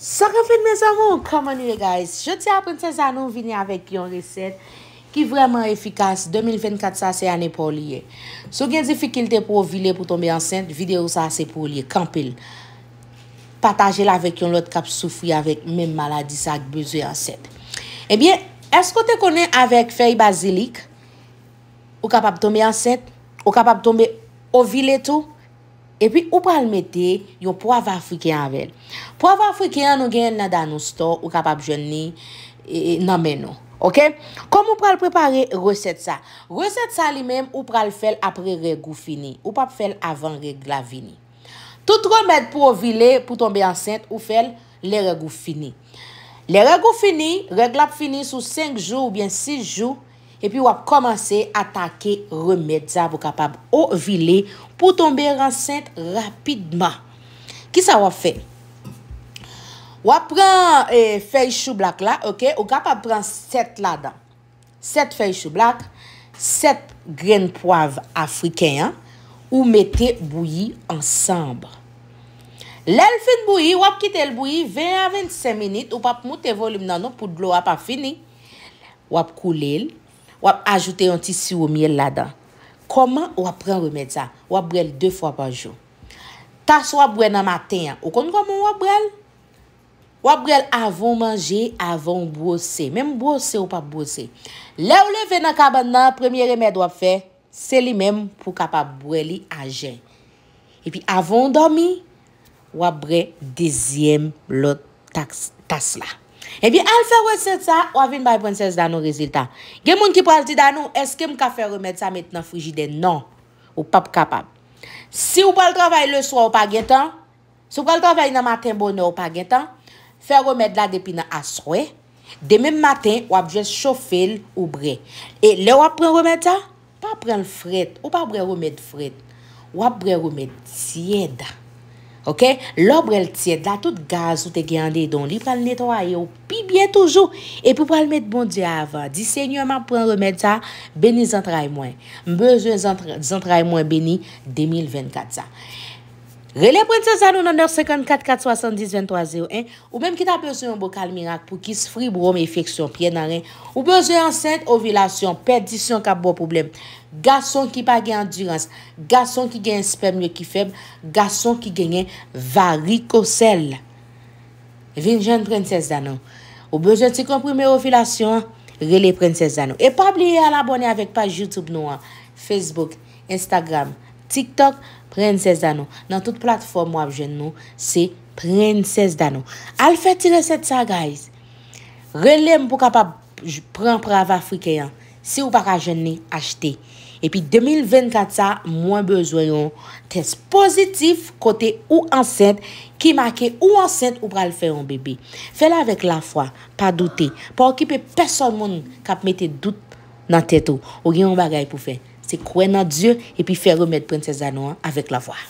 Saka fèd mè zavon, kaman yè guys, jò ti aprense zanon vini avèk yon resept ki vreman efikans, 2024 sa se anè pou liye. Sou gen zifikilte pou ovile pou tombe ansènt, videyo sa se pou liye, kampil. Pataje la avèk yon lot kap soufri avèk mèm maladi sa ak bezwe ansènt. Ebyen, esko te konen avèk fèy basilik ou kapap tombe ansènt, ou kapap tombe ovile tou? E pi ou pral mette yo poav afriken anvel. Poav afriken an nou gen nan dan nou stor ou kapap jenni e, e, nan men nou. Ok? Kom ou pral prepare, resep sa. Resep sa li men ou pral fel apre regou fini. Ou pap fel avan regla vini. Tout remet pou ovile pou tombe ansente ou fel le regou fini. Le regou fini, regla fini sou 5 jou ou bien 6 jou. E pi wap komanse atake remèd zav ou kapab ou vile pou tombe ren sent rapidman. Ki sa wap fe? Wap pren eh, fey chou blak la, ok? Ou kapab pren set la dan. Set fey chou blak, set gren poav afriken, ou mette bouyi ansambre. Le l fin bouyi, wap kite l bouyi 20-25 minit ou pap moute volum nan nou pou dlo wap a fini. Wap koule l. wap ajoute yon tisi ou miel la dan. Koman wap pren remèd sa? Wap brel 2 fwa pa joun. Tas wap brel nan maten, wakon kwa moun wap brel? Wap brel avon manje, avon bwose. Mem bwose ou pa bwose. Le ou le ven nan kaban nan, premiè remèd wap fe, se li men pou kapap breli anjen. E pi avon domi, wap brel dezyem lot tas la. Ebi al fe rwese sa, wap vin bay prenses dan nou reziltan. Gen moun ki prase di dan nou, eske m ka fe remed sa met nan frigide? Non, ou pap kapab. Si ou pal travay le swa ou pa getan, si ou pal travay nan maten bono ou pa getan, fe remed la depi nan aswe, demen maten wap jes chofil ou bre. E le wap pre remed sa? Pa pren fred, ou pa bre remed fred. Wap bre remed sieda. L'obre el tse, la tout gaz ou te gande, don li pral netwaye ou pi bie toujou. E pou pral met bon di ava, disenye man pran remèd sa, beni zantray mwen. Mbeje zantray mwen beni 2024 sa. Rele prentese zanou nan 54 470 2301 ou menm ki ta pesyon bo kal mirak pou ki s fri broum efeksyon piye nan ren. Ou pesyon an sent ovilasyon, perdisyon kap bo problem. Gason ki pa gen endurance, gason ki gen sperm le ki feb, gason ki gen gen varikosel. Vin jen prentese zanou. Ou pesyon ti komprime ovilasyon, rele prentese zanou. E pa bliye al abone avek pa Youtube nou an, Facebook, Instagram. TikTok, Prenses Danon. Nan tout platform wap jen nou, se Prenses Danon. Al fè tire set sa, guys. Relèm pou kap ap pran prav Afrikayan. Se ou bak a jen ni, achete. E pi 2024 sa, mwen bezoyon. Test pozitif kote ou anset, ki make ou anset ou pral fè yon bebe. Fè la vek la fwa, pa douti. Pa okipe peson moun kap mette dout nan teto. Ou gen yon bagay pou fè. se kwen nan Diyo, epi fè romèd pren se zanon avèk la vwa.